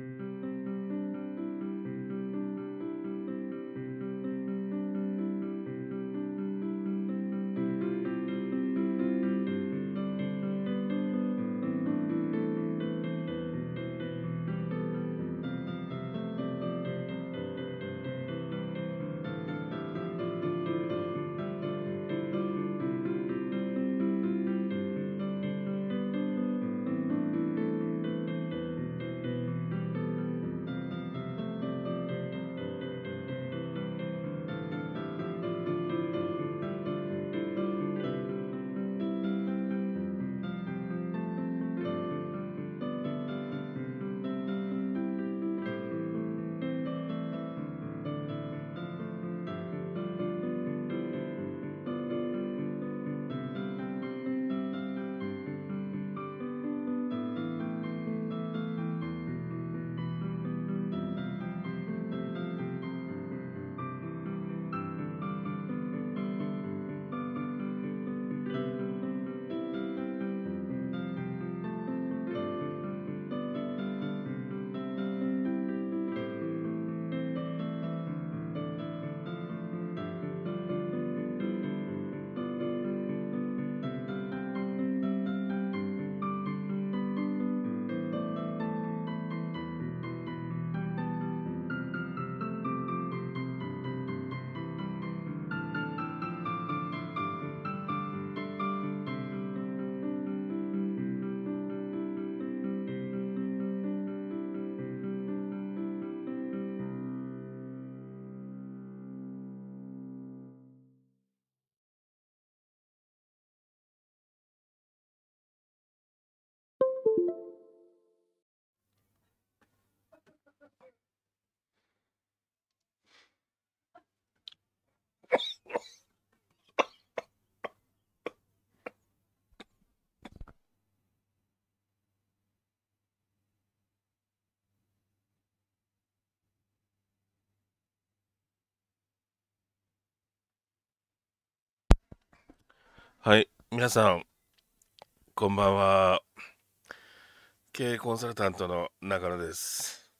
thank you はい、皆さん、こんばんは。経営コンサルタントの中野です。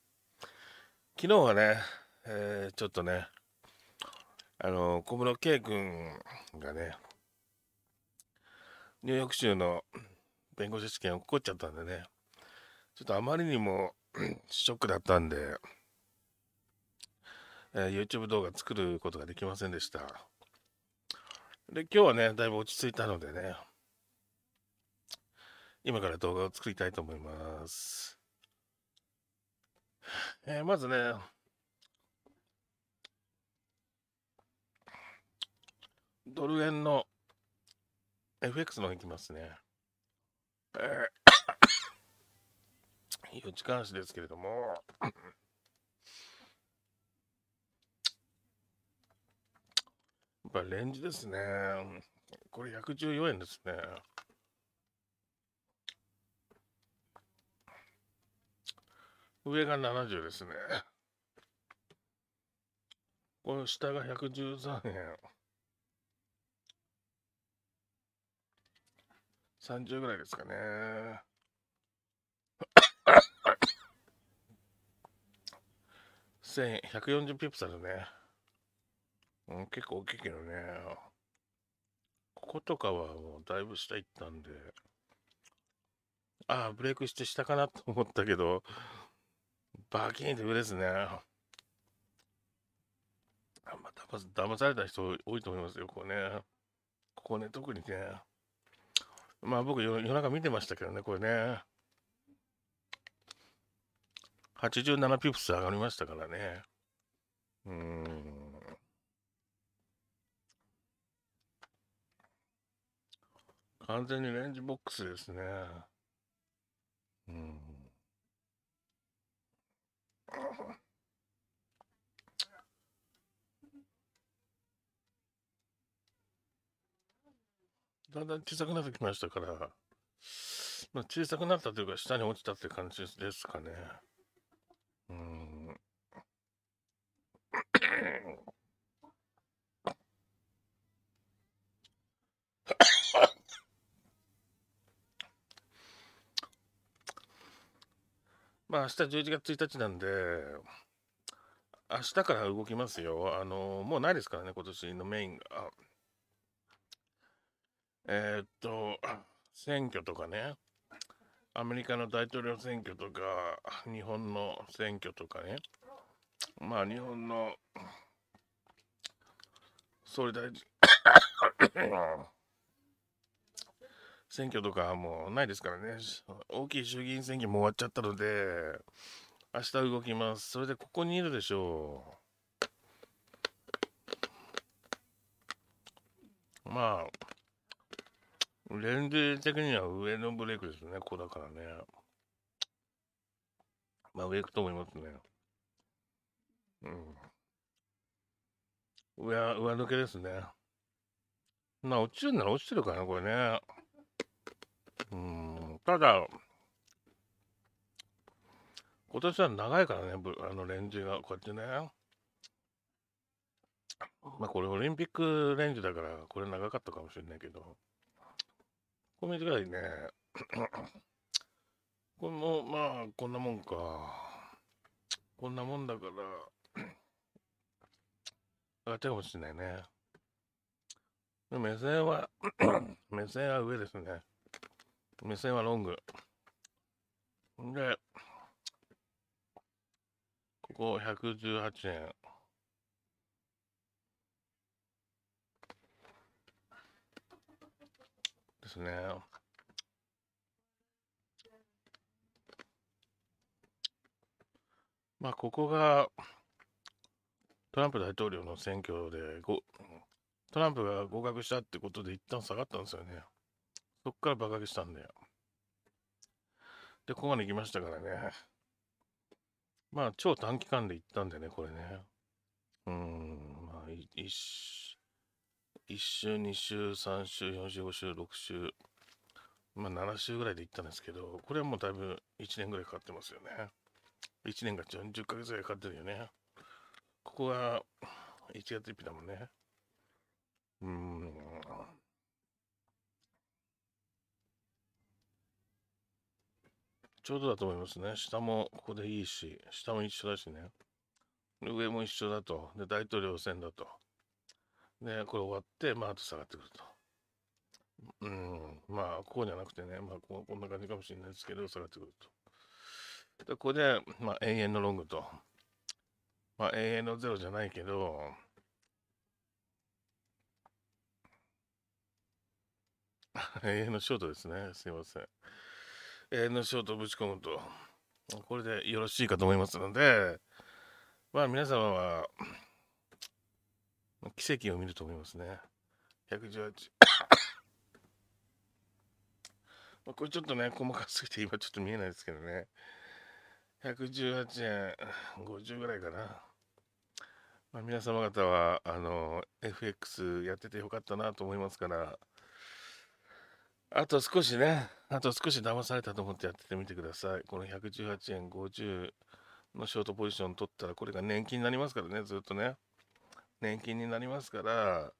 昨日はね、えー、ちょっとね、あの小室圭君がね、ニューヨーク州の弁護士試験落っこっちゃったんでね、ちょっとあまりにも ショックだったんで、えー、YouTube 動画作ることができませんでした。で、今日はね、だいぶ落ち着いたのでね、今から動画を作りたいと思います。えー、まずね、ドル円の FX の方いきますね。えー、4 時間足ですけれどもぱレンジですね。これ114円ですね。上が70ですね。この下が113円。30ぐらいですかね。1 140ピプサルね。うん、結構大きいけどね。こことかはもうだいぶ下行ったんで、ああ、ブレイクして下かなと思ったけど、バキンって上ですね。あまあ、騙された人多いと思いますよ、ここね。ここね、特にね。まあ僕夜中見てましたけどね、これね。87ピプス上がりましたからね。うん。完全にレンジボックスですね。うん。だんだん小さくなってきましたから、まあ、小さくなったというか、下に落ちたって感じですかね。うん。まあ明日11月1日なんで、明日から動きますよ。あの、もうないですからね、今年のメインが。えー、っと、選挙とかね、アメリカの大統領選挙とか、日本の選挙とかね、まあ日本の総理大臣、選挙とかもうないですからね、大きい衆議院選挙も終わっちゃったので、明日動きます。それでここにいるでしょう。まあ、年齢的には上のブレイクですね、ここだからね。まあ上行くと思いますね。うん。上、上抜けですね。まあ落ちるなら落ちてるかな、これね。うんただ今年は長いからねあのレンジがこうやってねまあこれオリンピックレンジだからこれ長かったかもしれないけどこれ短いねこれもまあこんなもんかこんなもんだから上がっちゃうかもしれないね目線は目線は上ですね目線はロング。んで、ここ118円。ですね。まあ、ここが、トランプ大統領の選挙で、トランプが合格したってことで一旦下がったんですよね。そっから馬鹿げしたんだよ。で、ここまで行きましたからね。まあ、超短期間で行ったんでね、これね。うん、まあ、一週、一週、二週、三週、四週、五週、六週、まあ、7週ぐらいで行ったんですけど、これはもうだいぶ1年ぐらいかかってますよね。1年が40ヶ月ぐらいかかってるよね。ここが1月1日だもんね。うん。ちょうどだと思いますね。下もここでいいし、下も一緒だしね。上も一緒だと。で、大統領選だと。で、これ終わって、まあ、あと下がってくると。うん、まあ、こうじゃなくてね、まあこ、こんな感じかもしれないですけど、下がってくると。で、ここで、まあ、永遠のロングと。まあ、永遠のゼロじゃないけど、永 遠のショートですね。すいません。えのショートをぶち込むと、これでよろしいかと思いますので、まあ皆様は、奇跡を見ると思いますね。118 まこれちょっとね、細かすぎて今ちょっと見えないですけどね。118円50ぐらいかな。まあ、皆様方は、あの、FX やっててよかったなと思いますから、あと少しね、あと少し騙されたと思ってやっててみてください。この118円50のショートポジション取ったら、これが年金になりますからね、ずっとね。年金になりますから、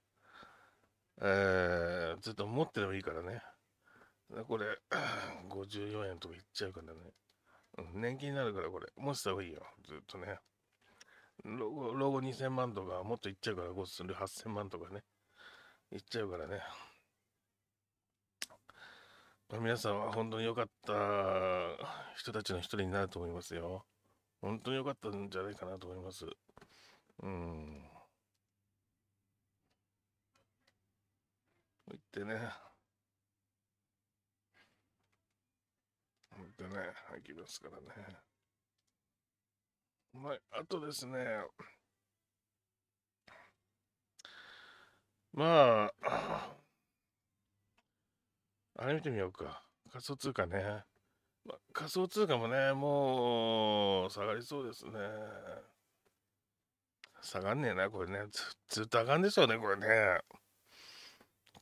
えー、ずっと持ってればいいからね。これ、54 円とかいっちゃうからね。うん、年金になるからこれ、持ってた方がいいよ、ずっとね。老後2000万とか、もっといっちゃうから、5000、8000万とかね。いっちゃうからね。皆さんは本当に良かった人たちの一人になると思いますよ。本当に良かったんじゃないかなと思います。うん。言ってね。言ってね、入きますからね。まあ、あとですね。まあ、あれ見てみようか。仮想通貨ね。まあ、仮想通貨もね、もう下がりそうですね。下がんねえな、これね。ずっと上がんでしょうね、これね。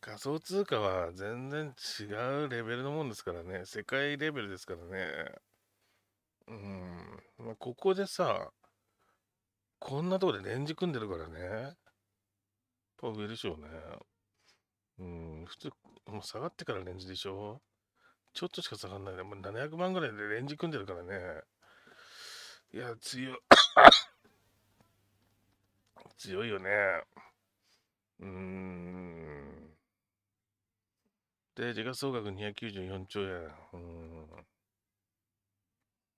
仮想通貨は全然違うレベルのもんですからね。世界レベルですからね。うん。まあ、ここでさ、こんなとこでレンジ組んでるからね。やっぱ上でしょうね。うん。普通、もう下がってからレンジでしょちょっとしか下がんないね。もう700万ぐらいでレンジ組んでるからね。いや、強い。強いよね。うーん。で、時価総額294兆円。うん。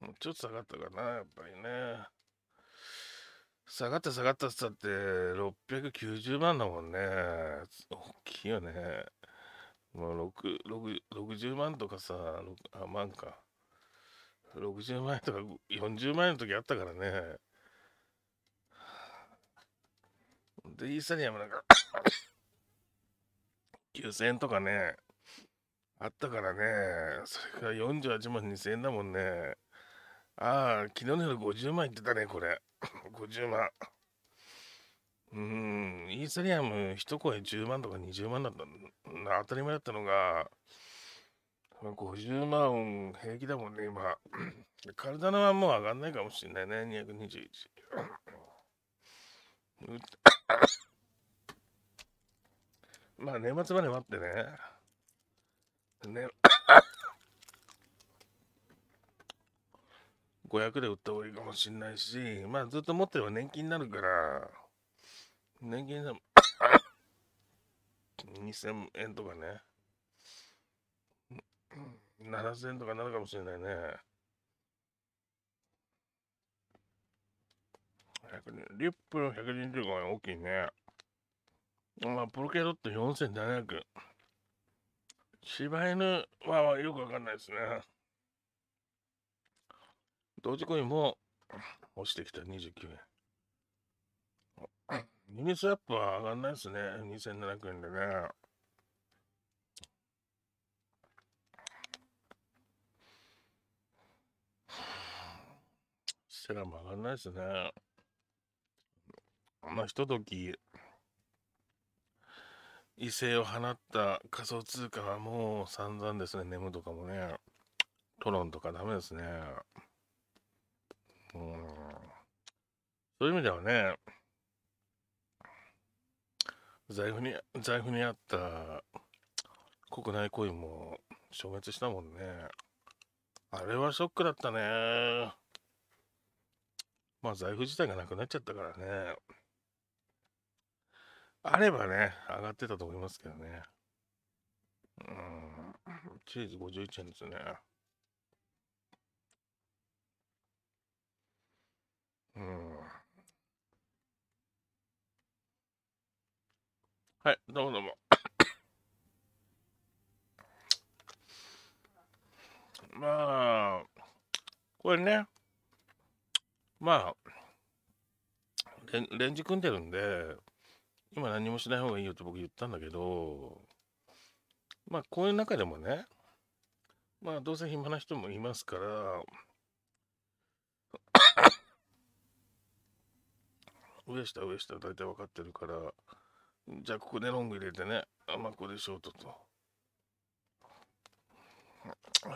もうちょっと下がったかな、やっぱりね。下がった下がったっつったって690万だもんね。大きいよね。まあ、60万とかさ、あ万か。60万円とか40万円の時あったからね。で、イーサリアムなんか9000 円とかね、あったからね。それから48万2000円だもんね。ああ、昨日の夜50万いってたね、これ。50 万。うん、イーサリアム一声10万とか20万だった当たり前だったのが、50万平気だもんね、今。体のはもう上がんないかもしれないね、221。まあ年末まで待ってね。ね500 で売った方がいいかもしれないし、まあずっと持ってれば年金になるから。年金さん、2000 円とかね、7000円とかなるかもしれないね。リップ125円大きいね。まあ、プロケロット4700。柴犬はよくわかんないですね。同時コインも落ちてきた29円。ミニスアップは上がんないですね。2700円でね。セラも上がんないですね。あのひととき、異性を放った仮想通貨はもう散々ですね。ネムとかもね。トロンとかダメですね。うん。そういう意味ではね、財布に、財布にあった国内行為も消滅したもんね。あれはショックだったね。まあ財布自体がなくなっちゃったからね。あればね、上がってたと思いますけどね。うん。チーズ51円ですね。うん。はい、どうもどうも。まあ、これね、まあ、レンジ組んでるんで、今何もしない方がいいよって僕言ったんだけど、まあ、こういう中でもね、まあ、どうせ暇な人もいますから、上下上下大体分かってるから、じゃあここでロング入れてね。あまあ、ここでショートと。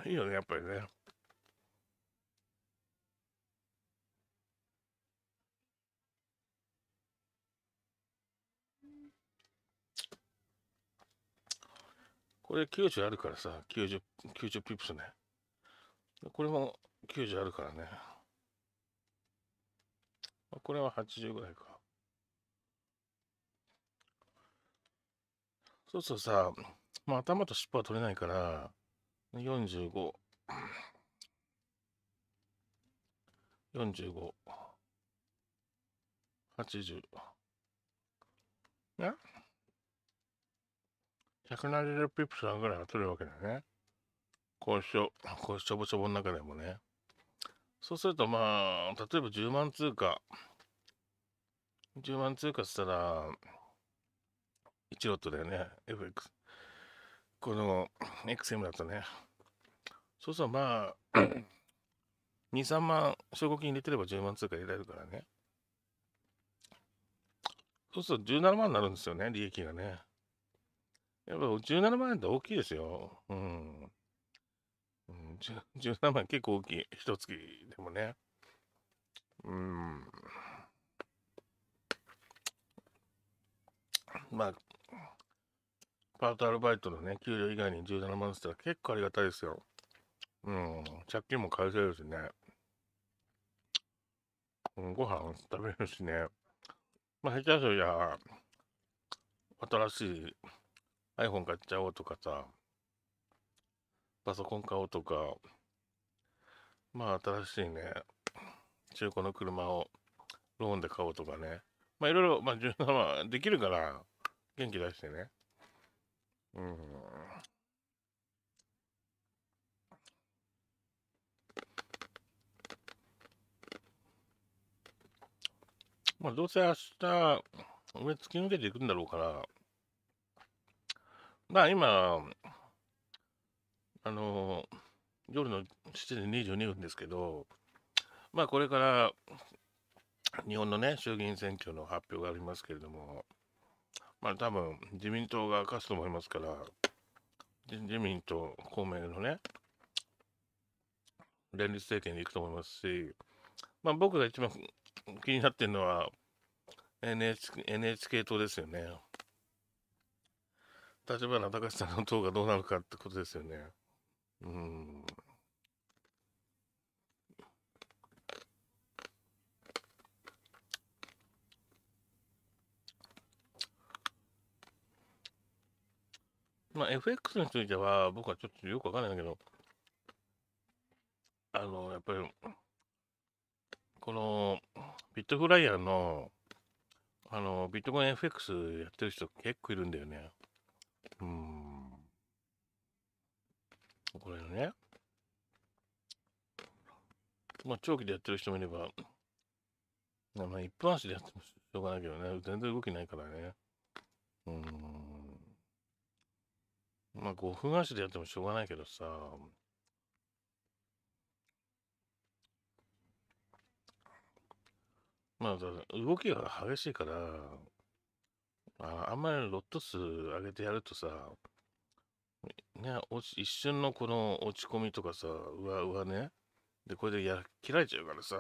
いいよね、やっぱりね。これ90あるからさ、90、90ピップスね。これも90あるからね。これは80ぐらいか。そうそうさ、まあ、頭と尻尾は取れないから、45。45。80。ね ?170 ピプさぐらいは取るわけだよね。こうしょ、こうしょぼしょぼの中でもね。そうするとまあ、例えば10万通貨。10万通貨したら、1ロットだよね FX この XM だとねそうするとまあ23万証拠金入れてれば10万通貨入れられるからねそうすると17万になるんですよね利益がねやっぱ17万円って大きいですようん、うん、17万結構大きい一月でもねうんまあパートアルバイトのね、給料以外に17万ですったら結構ありがたいですよ。うん、借金も返せるしね。うん、ご飯食べるしね。まあ、下手すりゃ、新しい iPhone 買っちゃおうとかさ、パソコン買おうとか、まあ、新しいね、中古の車をローンで買おうとかね。まあ、いろいろ、まあ、17万できるから、元気出してね。うん。まあ、どうせ明日、上突き抜けていくんだろうから、まあ今、あの、夜の7時22分ですけど、まあこれから日本のね、衆議院選挙の発表がありますけれども、まあ多分自民党が勝つと思いますから、自民党、公明のね、連立政権に行くと思いますし、まあ僕が一番気になってるのは NHK, NHK 党ですよね。立花隆さんの党がどうなるかってことですよね。うん。まあ、FX については、僕はちょっとよくわかんないんだけど、あの、やっぱり、この、ビットフライヤーの、あの、ビットコイン FX やってる人結構いるんだよね。うん。これね。まあ、長期でやってる人もいれば、まあ、一分足でやってもしょうがないけどね、全然動きないからね。うん。まあ、5分足でやってもしょうがないけどさ、まあ、動きが激しいから、ああんまりロット数上げてやるとさ、ね、落ち一瞬のこの落ち込みとかさ、うわうわね。で、これでや切られちゃうからさ、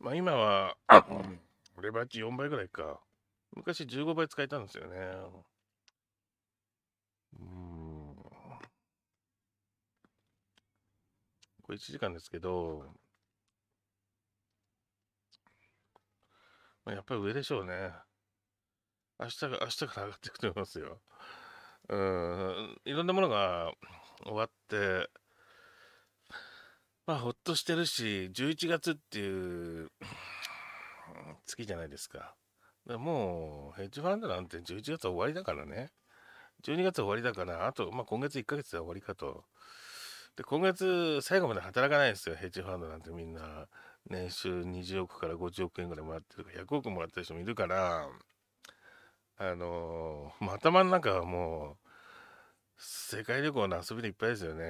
まあ今は、レバッジ4倍ぐらいか。昔15倍使えたんですよね。うん。これ1時間ですけど、まあ、やっぱり上でしょうね。明日が、明日から上がっていくと思いますよ。うん、いろんなものが終わって、まあ、ほっとしてるし、11月っていう月じゃないですか。もうヘッジファンドなんて11月終わりだからね12月終わりだからあと、まあ、今月1ヶ月で終わりかとで今月最後まで働かないんですよヘッジファンドなんてみんな年収20億から50億円ぐらいもらってるか100億もらってる人もいるからあのー、頭の中はもう世界旅行の遊びでいっぱいですよね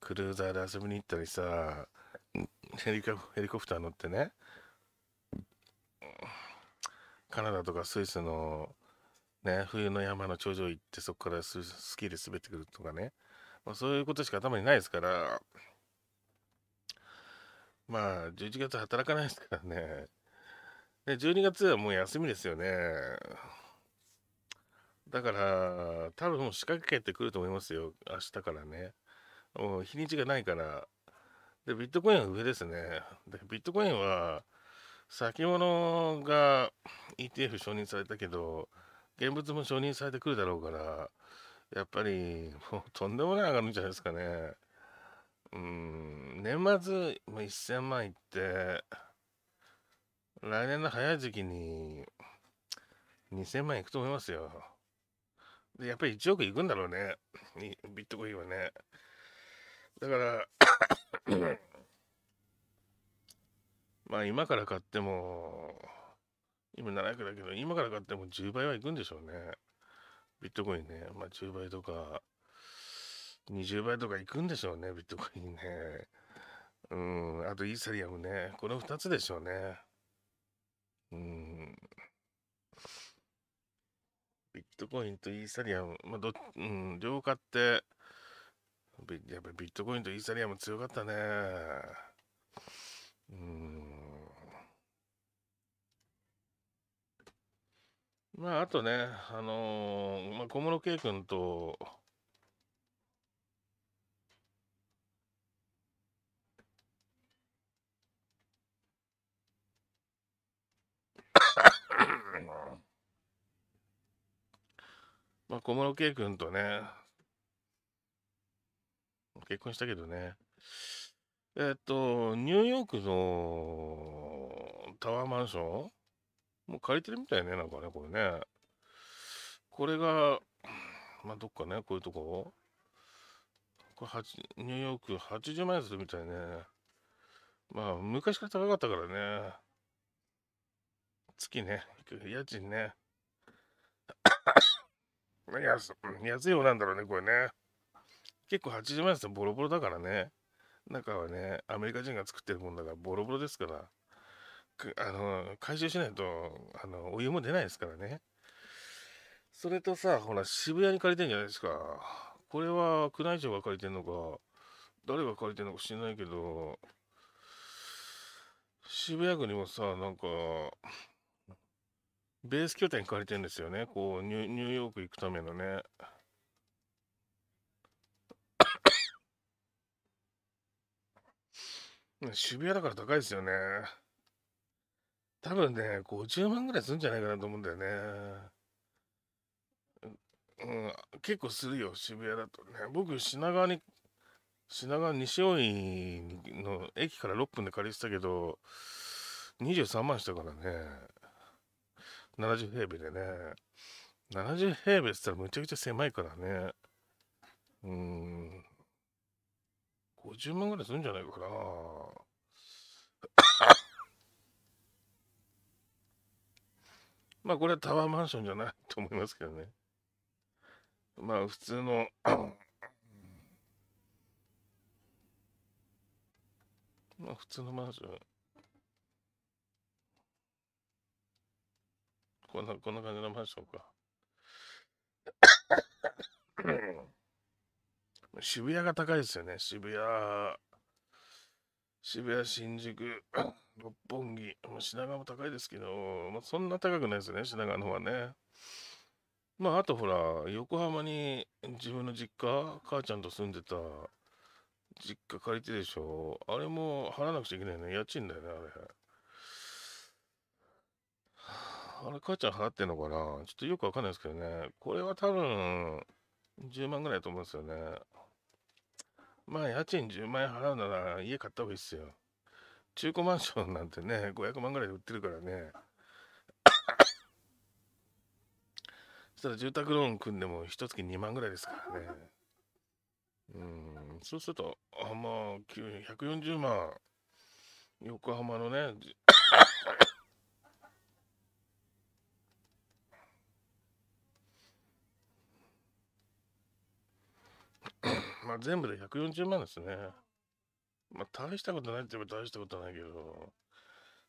クルーザーで遊びに行ったりさヘリコプター乗ってねカナダとかスイスのね、冬の山の頂上行ってそこからスキーで滑ってくるとかね、まあ、そういうことしか頭にないですから、まあ、11月働かないですからね。で、12月はもう休みですよね。だから、多分もう仕掛けてくると思いますよ、明日からね。もう日にちがないから。で、ビットコインは上ですね。で、ビットコインは、先物が ETF 承認されたけど、現物も承認されてくるだろうから、やっぱりもうとんでもない上がるんじゃないですかね。うん、年末1000万いって、来年の早い時期に2000万いくと思いますよ。で、やっぱり1億いくんだろうね。ビットコインはね。だから、まあ今から買っても、今700だけど、今から買っても10倍はいくんでしょうね。ビットコインね。まあ10倍とか、20倍とかいくんでしょうね、ビットコインね。うん、あとイーサリアムね。この2つでしょうね。うん。ビットコインとイーサリアム、まあ、ど、うん、両買って、やっぱりビットコインとイーサリアム強かったね。うん。まあ、あとね、あのー、まあ、小室圭君と、まあ、小室圭君とね、結婚したけどね、えっと、ニューヨークのタワーマンションもう借りてるみたいね、なんかね、これね。これが、まあ、どっかね、こういうとこ。これ、ニューヨーク80万円するみたいね。まあ、昔から高かったからね。月ね、家賃ね。安安い方なんだろうね、これね。結構80万円ってボロボロだからね。中はね、アメリカ人が作ってるもんだからボロボロですから。あの、回収しないと、あの、お湯も出ないですからね。それとさ、ほら、渋谷に借りてんじゃないですか。これは、宮内庁が借りてんのか、誰が借りてんのか知んないけど、渋谷区にもさ、なんか、ベース拠点借りてんですよね。こう、ニューヨーク行くためのね。渋谷だから高いですよね。多分ね、50万ぐらいするんじゃないかなと思うんだよね。うん、結構するよ、渋谷だとね。僕、品川に、品川西大井の駅から6分で借りてたけど、23万したからね。70平米でね。70平米って言ったらむちゃくちゃ狭いからね。うん。50万ぐらいするんじゃないかな。まあこれはタワーマンションじゃないと思いますけどね。まあ普通の まあ普通のマンション。こんな、こんな感じのマンションか。渋谷が高いですよね。渋谷、渋谷、新宿。六本木、品川も高いですけど、まあ、そんな高くないですね、品川の方はね。まあ、あとほら、横浜に自分の実家、母ちゃんと住んでた実家借りてでしょ。あれも払わなくちゃいけないね。家賃だよね、あれ。あれ、母ちゃん払ってんのかなちょっとよくわかんないですけどね。これは多分、10万ぐらいだと思うんですよね。まあ、家賃10万円払うなら家買った方がいいっすよ。中古マンションなんてね500 万ぐらいで売ってるからねそしたら住宅ローン組んでも一月2万ぐらいですからねうんそうするとあまあ140万横浜のね まあ全部で140万ですね。まあ、大したことないって言えば大したことないけど、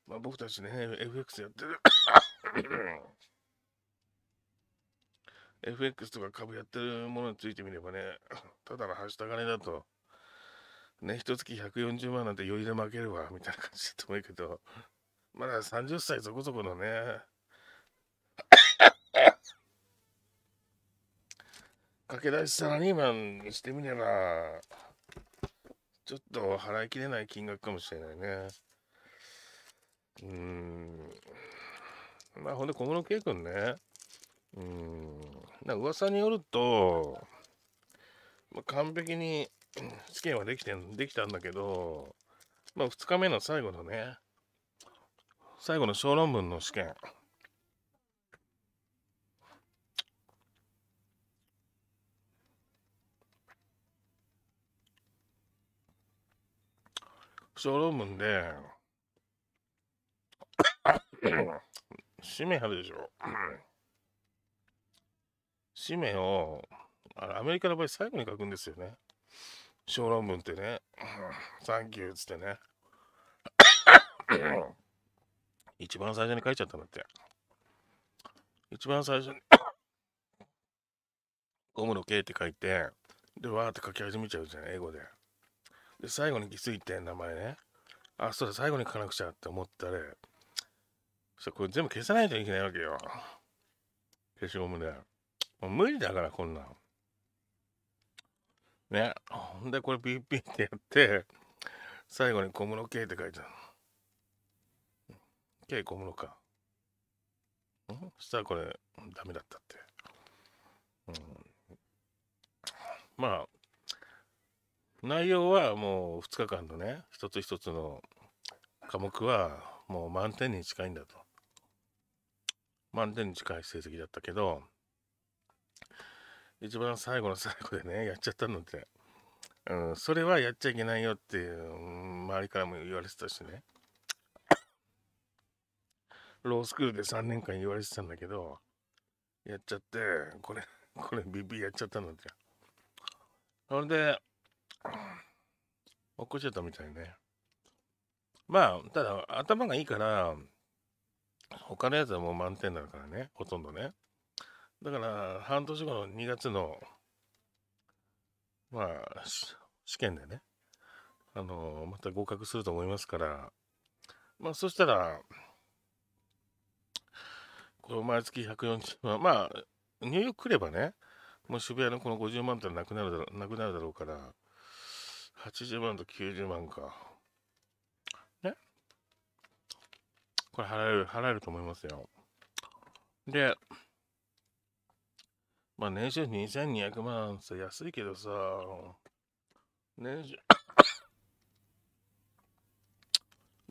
まあ、僕たちね、FX やってる FX とか株やってるものについてみればね、ただのはした金だと、ね、一月140万なんて余裕で負けるわ、みたいな感じだと思うけど、まだ30歳そこそこのね、駆け出しサラリーマンにしてみれば、ちょっと払いきれない金額かもしれないね。うーん。まあ、ほんで、小室圭君ね。うん。な噂によると、まあ、完璧に試験はできてできたんだけど、まあ、2日目の最後のね、最後の小論文の試験。小論文で氏名あるでしょ氏名をあのアメリカの場合最後に書くんですよね小論文ってねサンキューっつってね一番最初に書いちゃったんだって一番最初に ゴムの K って書いてでわーって書き始めちゃうじゃん英語で。で最後に気づいて名前ねあそうだ最後に書かなくちゃって思ったらそこれ全部消さないといけないわけよ消しゴムでもう無理だからこんなんねほんでこれピッピッってやって最後に小室圭って書いてある圭小室かんそしたらこれダメだったってうんまあ内容はもう2日間のね一つ一つの科目はもう満点に近いんだと満点に近い成績だったけど一番最後の最後でねやっちゃったのって、うん、それはやっちゃいけないよっていう、周りからも言われてたしねロースクールで3年間言われてたんだけどやっちゃってこれこれビビやっちゃったのってそれで落っこちてたみたいね。まあ、ただ頭がいいから、他のやつはもう満点だからね、ほとんどね。だから、半年後の2月の、まあ、試験でね、あの、また合格すると思いますから、まあ、そしたら、この毎月140万、まあ、ニューヨーク来ればね、もう渋谷のこの50万ってなくなるだろうなくなるだろうから、80万と90万か。ね。これ払える、払えると思いますよ。で、まあ年収2200万さ、安いけどさ、年収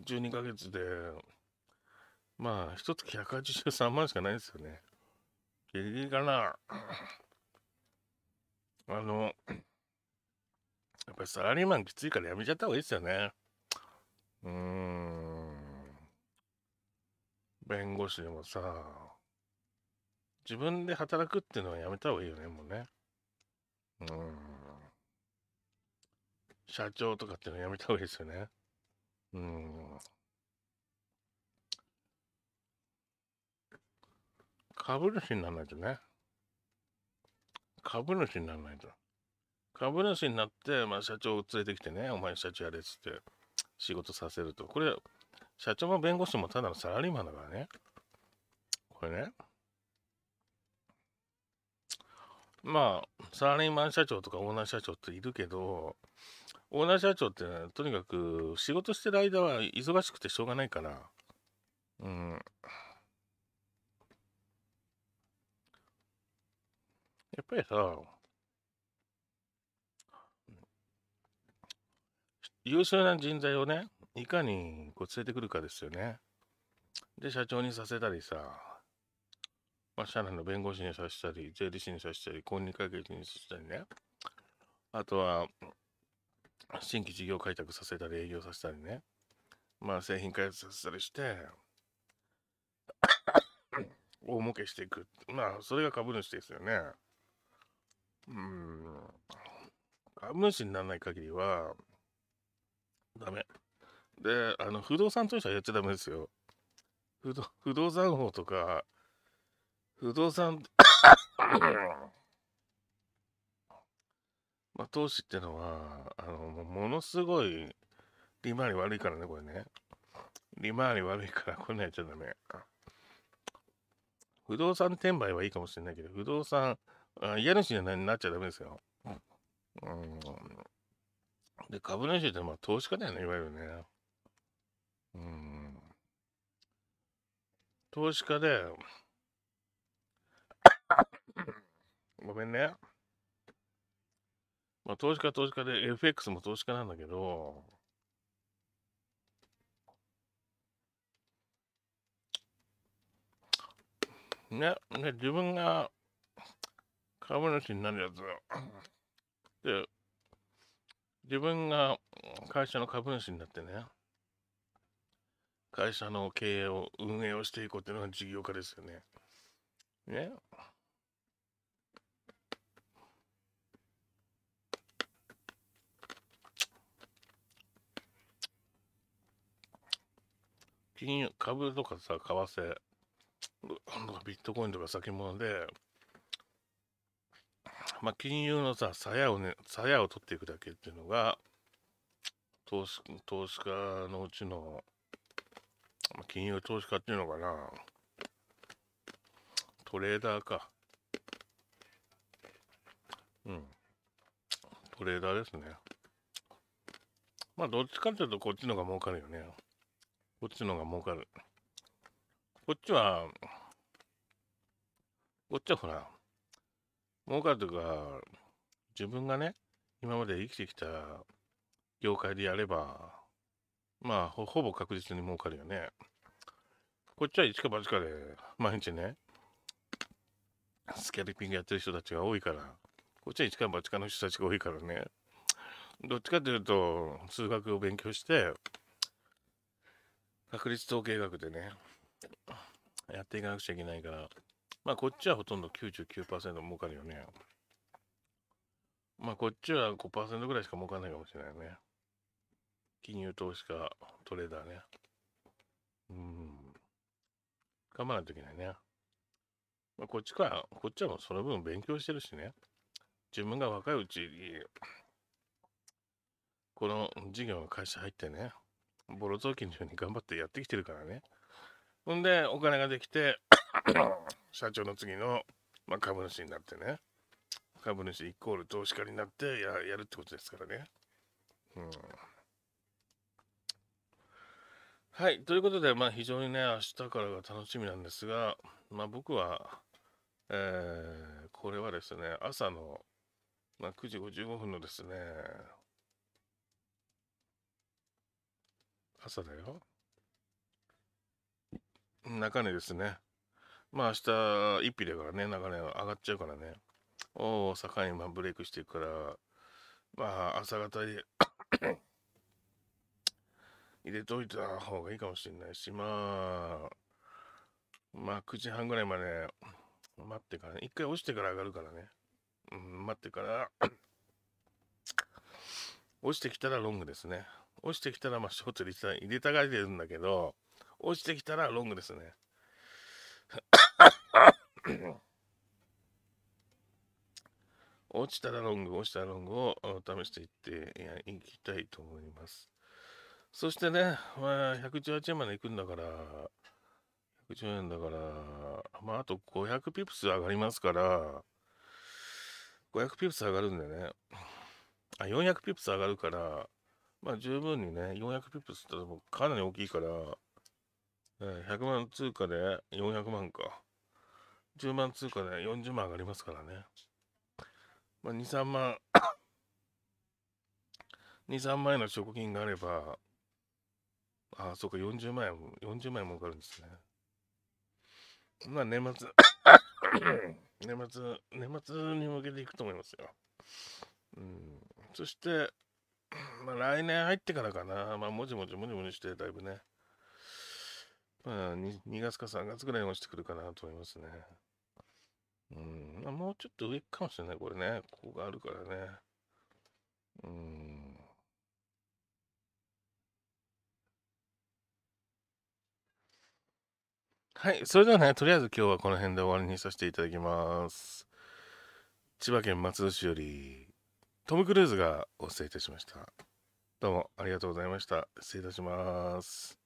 12 ヶ月で、まあ、一つ183万しかないですよね。ギリギリかな。あの、やっぱりサラリーマンきついからやめちゃった方がいいですよね。うーん。弁護士でもさ、自分で働くっていうのはやめた方がいいよね、もうね。うん。社長とかっていうのはやめた方がいいですよね。うん。株主にならないとね。株主にならないと。株主になって、まあ、社長を連れてきてね、お前社長やれっつって仕事させると。これ、社長も弁護士もただのサラリーマンだからね。これね。まあ、サラリーマン社長とかオーナー社長っているけど、オーナー社長って、ね、とにかく仕事してる間は忙しくてしょうがないから、うん。やっぱりさ、優秀な人材をね、いかにこう連れてくるかですよね。で、社長にさせたりさ、まあ、社内の弁護士にさせたり、税理士にさせたり、公認会計にさせたりね。あとは、新規事業開拓させたり、営業させたりね。まあ、製品開発させたりして、大儲けしていく。まあ、それが株主ですよね。うん。株主にならない限りは、ダメ。で、あの、不動産投資はやっちゃダメですよ。不動不動産法とか、不動産 まあ、投資ってのは、あの、ものすごい、利回り悪いからね、これね。利回り悪いから、こんなんやっちゃダメ。不動産転売はいいかもしれないけど、不動産、あ家主じゃないになっちゃダメですよ。うん。で、株主ってまあ投資家だよね、いわゆるね。うん。投資家で、ごめんね。まあ、投資家投資家で FX も投資家なんだけど、ね、ね、自分が株主になるやつで、自分が会社の株主になってね、会社の経営を運営をしていこうっていうのが事業家ですよね。ね。金融、株とかさ、為替、ビットコインとか先物で、まあ、金融のさ、鞘をね、鞘を取っていくだけっていうのが、投資投資家のうちの、まあ、金融投資家っていうのかな、トレーダーか。うん。トレーダーですね。まあ、どっちかっていうと、こっちのが儲かるよね。こっちのが儲かる。こっちは、こっちはほら、儲かるというか、自分がね、今まで生きてきた業界でやれば、まあ、ほほぼ確実に儲かるよね。こっちは一か八かで、毎日ね、スキャリピングやってる人たちが多いから、こっちは一か八かの人たちが多いからね、どっちかというと、数学を勉強して、確率統計学でね、やっていかなくちゃいけないから、まあこっちはほとんど99%儲かるよね。まあこっちは5%ぐらいしか儲かんないかもしれないね。金融投資家、トレーダーね。うん。頑張らないといけないね。まあ、こっちから、こっちはもうその分勉強してるしね。自分が若いうちに、この事業の会社入ってね、ボロ雑巾のように頑張ってやってきてるからね。ほんで、お金ができて、社長の次の、まあ、株主になってね株主イコール投資家になってややるってことですからね。うん、はい。ということで、まあ、非常にね、明日からが楽しみなんですが、まあ、僕は、えー、これはですね、朝の、まあ、9時55分のですね、朝だよ。中にですね、まあ明日一匹だからね、長年上がっちゃうからね。おお、境にまあブレイクしていくから、まあ朝方で 入れといた方がいいかもしれないし、まあ、まあ9時半ぐらいまで待ってからね、一回落ちてから上がるからね。うん、待ってから 落ちてきたらロングですね。落ちてきたらまあショート入れた入れたがりでるんだけど、落ちてきたらロングですね。落 ちたらロング、落ちたらロングを試していっていきたいと思います。そしてね、まあ、118円まで行くんだから、110円だから、まあ、あと500ピプス上がりますから、500ピプス上がるんでね、あ、400ピプス上がるから、まあ十分にね、400ピプスってもかなり大きいから、100万通貨で400万か。10万通貨で40万上がりますからね。まあ、2、3万2、3 万円の食金があれば、ああ、そうか、40万円も、40万円もかかるんですね。まあ、年末 年末、年末に向けていくと思いますよ。うん。そして、まあ、来年入ってからかな。まあ、もじもじもじもじして、だいぶね。まあ2、2月か3月ぐらいに落ちてくるかなと思いますね。うん、もうちょっと上かもしれない、これね。ここがあるからね。うん。はい、それではね、とりあえず今日はこの辺で終わりにさせていただきます。千葉県松戸市より、トム・クルーズがお伝えいたしました。どうもありがとうございました。失礼いたします。